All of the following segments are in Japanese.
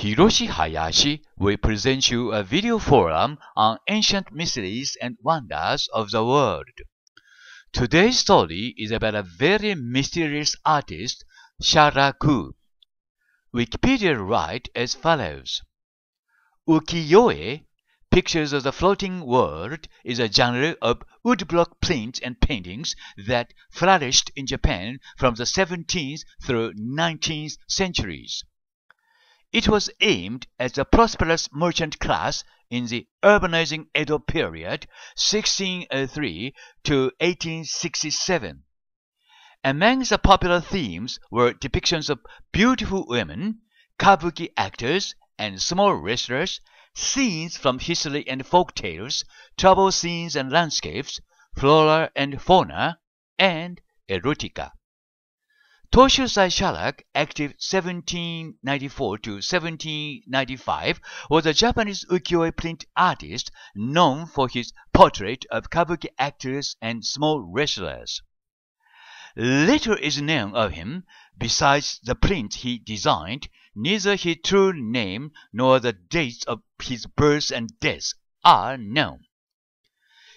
Hiroshi Hayashi will present you a video forum on ancient mysteries and wonders of the world. Today's story is about a very mysterious artist, Sharaku. Wikipedia writes as follows. Ukiyo-e, Pictures of the Floating World, is a genre of woodblock prints and paintings that flourished in Japan from the 17th through 19th centuries. It was aimed at the prosperous merchant class in the urbanizing Edo period, 1603 to 1867. Among the popular themes were depictions of beautiful women, kabuki actors, and small wrestlers, scenes from history and folk tales, travel scenes and landscapes, flora and fauna, and erotica. Toshusai Shalak, active 1794 to 1795, was a Japanese ukiyo-e print artist known for his portrait of kabuki actors and small wrestlers. Little is known of him besides the print he designed, neither his true name nor the dates of his birth and death are known.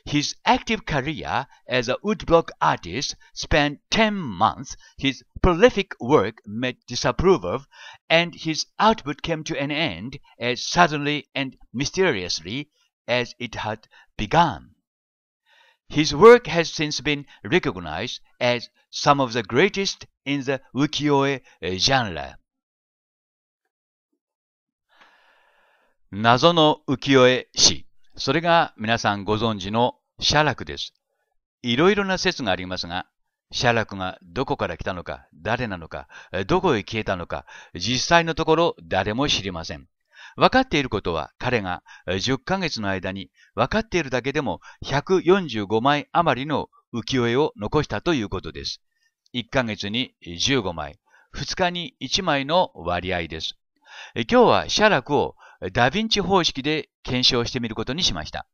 His active career as a woodblock artist spanned 10 months. His prolific work met disapproval, and his output came to an end as suddenly and mysteriously as it had begun. His work has since been recognized as some of the greatest in the ukiyo-e genre. 謎の浮世絵師それが皆さんご存知の写楽です。いろいろな説がありますが、写楽がどこから来たのか、誰なのか、どこへ消えたのか、実際のところ誰も知りません。分かっていることは彼が10ヶ月の間に分かっているだけでも145枚余りの浮世絵を残したということです。1ヶ月に15枚、2日に1枚の割合です。今日は写楽をダヴィンチ方式で検証してみることにしました。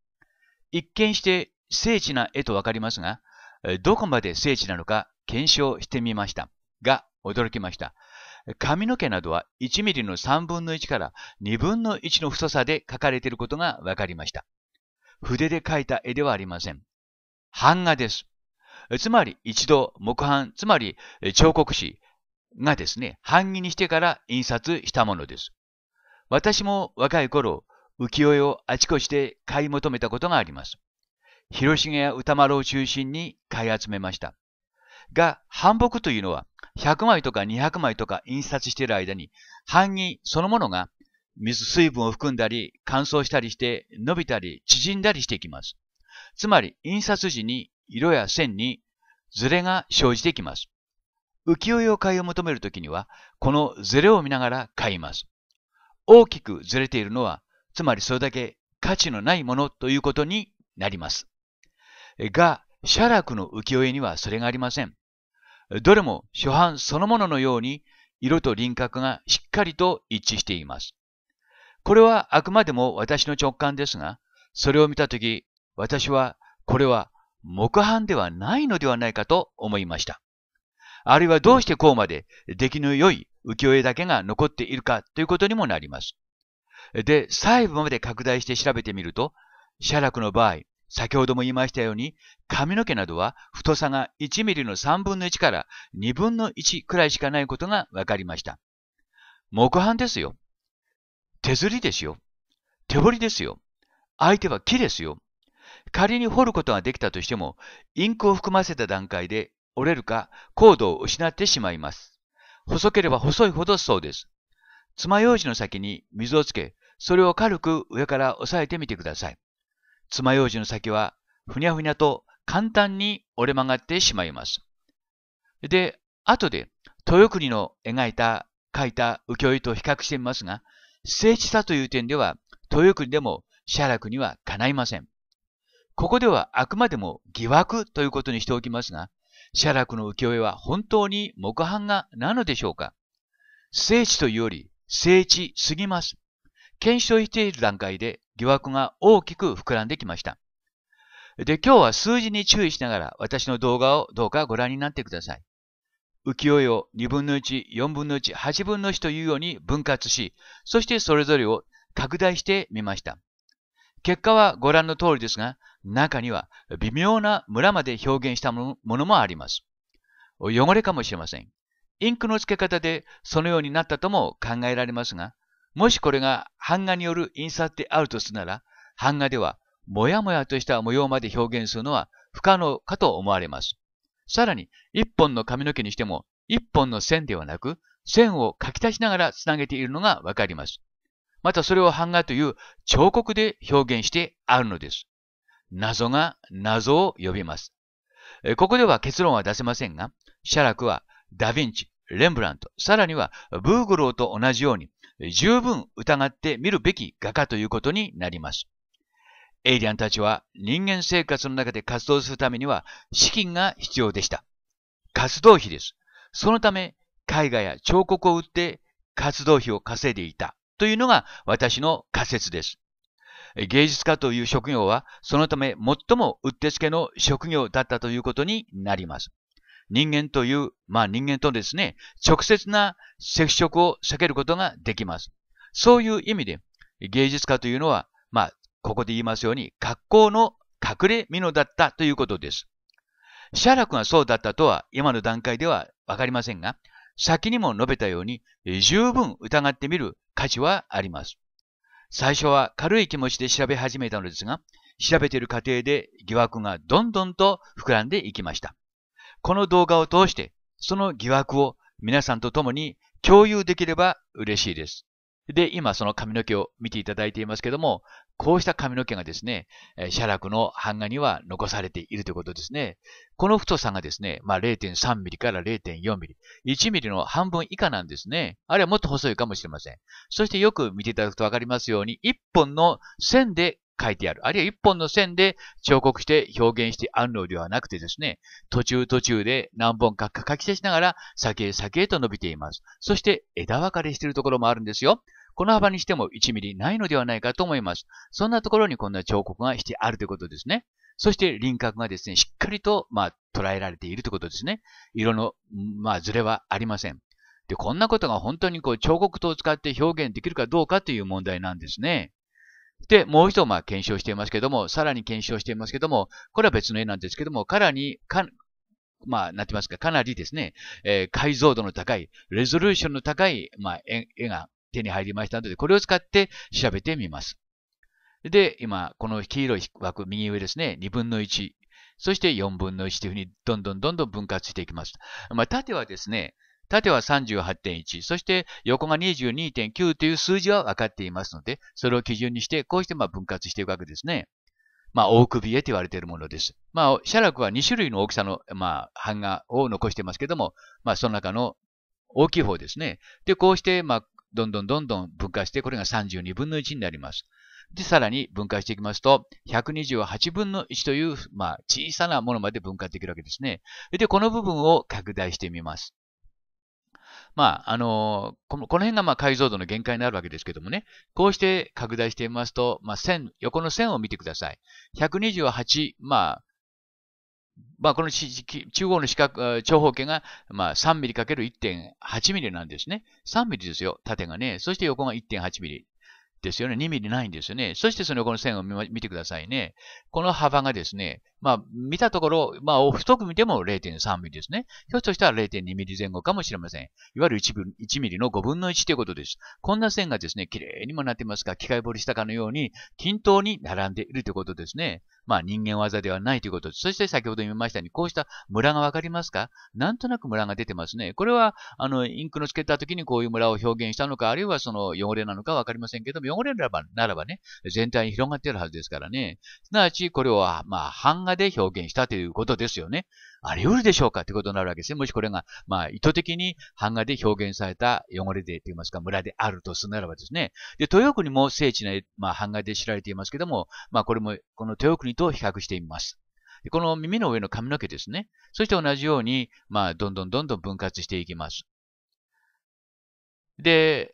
一見して精緻な絵とわかりますが、どこまで精緻なのか検証してみました。が、驚きました。髪の毛などは1ミリの3分の1から2分の1の太さで描かれていることがわかりました。筆で描いた絵ではありません。版画です。つまり一度木版、つまり彫刻師がですね、版木にしてから印刷したものです。私も若い頃、浮世絵をあちこちで買い求めたことがあります。広重や歌丸を中心に買い集めました。が、版木というのは、100枚とか200枚とか印刷している間に、版木そのものが水、水分を含んだり、乾燥したりして、伸びたり、縮んだりしていきます。つまり、印刷時に色や線にズレが生じてきます。浮世絵を買いを求めるときには、このズレを見ながら買います。大きくずれているのは、つまりそれだけ価値のないものということになります。が、写楽の浮世絵にはそれがありません。どれも初版そのもののように色と輪郭がしっかりと一致しています。これはあくまでも私の直感ですが、それを見たとき、私はこれは木版ではないのではないかと思いました。あるいはどうしてこうまで出来の良い浮世絵だけが残っているかということにもなります。で、細部まで拡大して調べてみると、写楽の場合、先ほども言いましたように、髪の毛などは太さが1ミリの3分の1から2分の1くらいしかないことが分かりました。木版ですよ。手刷りですよ。手彫りですよ。相手は木ですよ。仮に彫ることができたとしても、インクを含ませた段階で折れるか、コードを失ってしまいます。細ければ細いほどそうです。爪楊枝の先に水をつけ、それを軽く上から押さえてみてください。爪楊枝の先は、ふにゃふにゃと簡単に折れ曲がってしまいます。で、後で、豊国の描いた、書いた浮世絵と比較してみますが、精緻さという点では、豊国でも写楽にはかないません。ここではあくまでも疑惑ということにしておきますが、写楽の浮世絵は本当に木版画なのでしょうか聖地というより聖地すぎます。検証している段階で疑惑が大きく膨らんできました。で、今日は数字に注意しながら私の動画をどうかご覧になってください。浮世絵を2分の1、4分の1、8分の1というように分割し、そしてそれぞれを拡大してみました。結果はご覧の通りですが、中には微妙な村まで表現したものもあります。汚れかもしれません。インクの付け方でそのようになったとも考えられますが、もしこれが版画による印刷であるとするなら、版画ではもやもやとした模様まで表現するのは不可能かと思われます。さらに、一本の髪の毛にしても、一本の線ではなく、線を書き足しながらつなげているのがわかります。またそれを版画という彫刻で表現してあるのです。謎が謎を呼びます。ここでは結論は出せませんが、写楽はダヴィンチ、レンブラント、さらにはブーグローと同じように十分疑って見るべき画家ということになります。エイリアンたちは人間生活の中で活動するためには資金が必要でした。活動費です。そのため絵画や彫刻を売って活動費を稼いでいたというのが私の仮説です。芸術家という職業は、そのため最もうってつけの職業だったということになります。人間という、まあ人間とですね、直接な接触を避けることができます。そういう意味で、芸術家というのは、まあ、ここで言いますように、格好の隠れ蓑だったということです。写楽がそうだったとは今の段階ではわかりませんが、先にも述べたように、十分疑ってみる価値はあります。最初は軽い気持ちで調べ始めたのですが、調べている過程で疑惑がどんどんと膨らんでいきました。この動画を通して、その疑惑を皆さんと共に共有できれば嬉しいです。で、今その髪の毛を見ていただいていますけども、こうした髪の毛がですね、写楽の版画には残されているということですね。この太さがですね、まあ、0.3ミリから0.4ミリ、1ミリの半分以下なんですね。あるいはもっと細いかもしれません。そしてよく見ていただくとわかりますように、1本の線で書いてある。あるいは1本の線で彫刻して表現してあるのではなくてですね、途中途中で何本か書き足しながら先へ先へと伸びています。そして枝分かれしているところもあるんですよ。この幅にしても1ミリないのではないかと思います。そんなところにこんな彫刻がしてあるということですね。そして輪郭がですね、しっかりと、まあ、捉えられているということですね。色の、まあ、はありません。で、こんなことが本当にこう、彫刻刀を使って表現できるかどうかという問題なんですね。で、もう一度、まあ、検証していますけども、さらに検証していますけども、これは別の絵なんですけども、かなり、か、まあ、なってますか、かなりですね、えー、解像度の高い、レゾリューションの高い、まあ、絵が手に入りましたので、これを使って調べてみます。で、今、この黄色い枠、右上ですね、2分の1、そして4分の1というふうに、どんどんどんどん分割していきます。まあ、縦はですね、縦は38.1、そして横が22.9という数字は分かっていますので、それを基準にして、こうしてま分割していくわけですね。まあ、大首絵と言われているものです。まあ、写楽は2種類の大きさの、まあ、版画を残していますけども、まあ、その中の大きい方ですね。で、こうして、まあ、どんどんどんどん分解して、これが32分の1になります。で、さらに分解していきますと、128分の1という、まあ、小さなものまで分解できるわけですね。で、この部分を拡大してみます。まあ、あのこの、この辺がまあ解像度の限界になるわけですけどもね、こうして拡大してみますと、まあ、線、横の線を見てください。128、まあ、まあ、この中央の四角、長方形が、まあ、3 m m × 1 8ミリなんですね。3ミリですよ、縦がね。そして横が1 8ミリですよね。2ミリないんですよね。そしてその横の線を見てくださいね。この幅がですね、まあ、見たところ、まあ、太く見ても0.3ミリですね。ひょっとしたら0.2ミリ前後かもしれません。いわゆる 1, 分1ミリの5分の1ということです。こんな線がですね、綺麗にもなってますが、機械彫りしたかのように均等に並んでいるということですね。まあ、人間技ではないということです。そして先ほど言いましたように、こうしたムラがわかりますかなんとなくムラが出てますね。これは、あの、インクのつけた時にこういうムラを表現したのか、あるいはその汚れなのかわかりませんけども、汚れならば、ならばね、全体に広がっているはずですからね。すなわち、これまあ、画で表現したということですよね。あり得るでしょうかということになるわけですね。もしこれが、まあ、意図的に版画で表現された汚れでといいますか、村であるとするならばですね。で、豊国も聖地な、まあ、版画で知られていますけども、まあ、これも、この豊国と比較してみます。この耳の上の髪の毛ですね。そして同じように、まあ、どんどんどんどん分割していきます。で、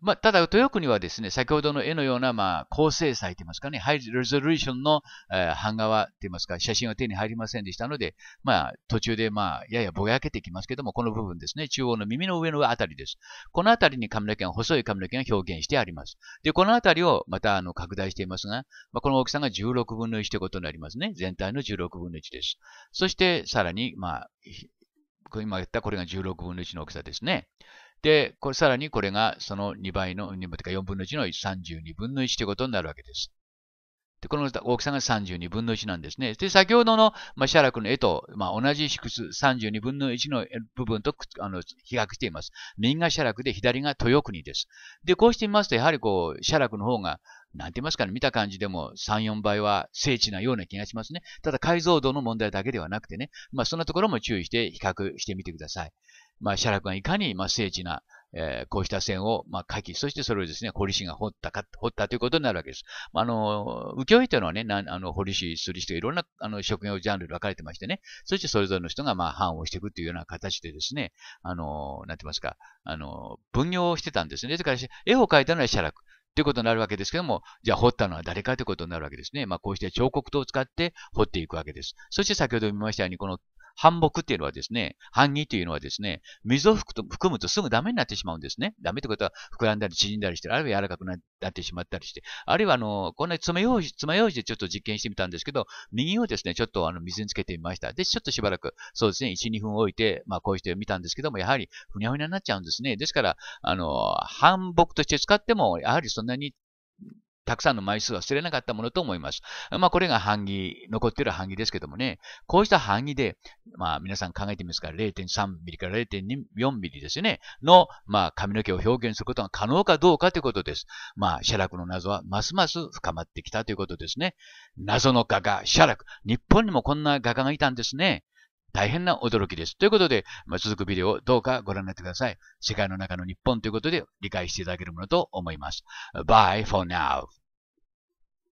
まあ、ただ、豊国はですね、先ほどの絵のような、まあ、高精細といいますかね、ハイレゾルーションの、えー、版画は、といいますか、写真は手に入りませんでしたので、まあ、途中で、まあ、ややぼやけてきますけども、この部分ですね、中央の耳の上のあたりです。このあたりに髪の毛が、細い髪の毛が表現してあります。で、このあたりをまた、あの、拡大していますが、まあ、この大きさが16分の1ということになりますね。全体の16分の1です。そして、さらに、まあ、今言ったこれが16分の1の大きさですね。で、これさらにこれがその2倍の、2分とか4分の1の32分の1ということになるわけです。で、この大きさが32分の1なんですね。で、先ほどの、まあ、シャラクの絵と、まあ、同じ縮図、32分の1の部分とあの比較しています。右がシャラクで左が豊国です。で、こうしてみますと、やはりこう、シャラクの方が、なんて言いますかね、見た感じでも3、4倍は精緻なような気がしますね。ただ解像度の問題だけではなくてね、まあそんなところも注意して比較してみてください。まあ、写楽がいかに、まあ、精緻な、えー、こうした線を、まあ、書き、そしてそれをですね、堀氏が掘ったか、掘ったということになるわけです。あの、浮世絵というのはね、あの、堀氏する人、いろんな、あの、職業ジャンルで分かれてましてね、そしてそれぞれの人が、まあ、判をしていくというような形でですね、あの、なんて言いますか、あの、分業をしてたんですね。でから、絵を描いたのは写楽。ということになるわけですけども、じゃあ掘ったのは誰かということになるわけですね。まあこうして彫刻刀を使って掘っていくわけです。そして先ほど見ましたように、この反目っていうのはですね、反義というのはですね、水を含むとすぐダメになってしまうんですね。ダメってことは膨らんだり縮んだりして、あるいは柔らかくなってしまったりして、あるいはあの、こんな爪楊枝、爪楊枝でちょっと実験してみたんですけど、右をですね、ちょっとあの水につけてみました。で、ちょっとしばらく、そうですね、1、2分置いて、まあこうしてみたんですけども、やはりふにゃふにゃになっちゃうんですね。ですから、あの、反木として使っても、やはりそんなにたくさんの枚数は捨てれなかったものと思います。まあ、これが版木、残ってる範囲ですけどもね、こうした範囲で、まあ、皆さん考えてみますか0.3ミリから0.4ミリですね、の、まあ、髪の毛を表現することが可能かどうかということです。まあ、写楽の謎はますます深まってきたということですね。謎の画家、写楽。日本にもこんな画家がいたんですね。大変な驚きです。ということで、まあ、続くビデオをどうかご覧になってください。世界の中の日本ということで理解していただけるものと思います。Bye for now.